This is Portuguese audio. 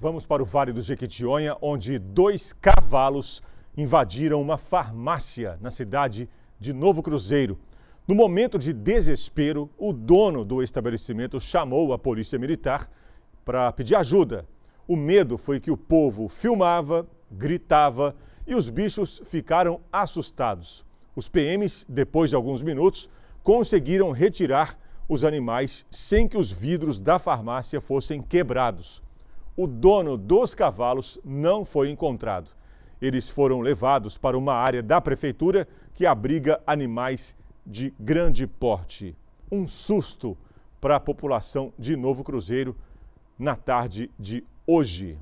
Vamos para o Vale do Jequitinhonha, onde dois cavalos invadiram uma farmácia na cidade de Novo Cruzeiro. No momento de desespero, o dono do estabelecimento chamou a polícia militar para pedir ajuda. O medo foi que o povo filmava, gritava e os bichos ficaram assustados. Os PMs, depois de alguns minutos, conseguiram retirar os animais sem que os vidros da farmácia fossem quebrados o dono dos cavalos não foi encontrado. Eles foram levados para uma área da prefeitura que abriga animais de grande porte. Um susto para a população de Novo Cruzeiro na tarde de hoje.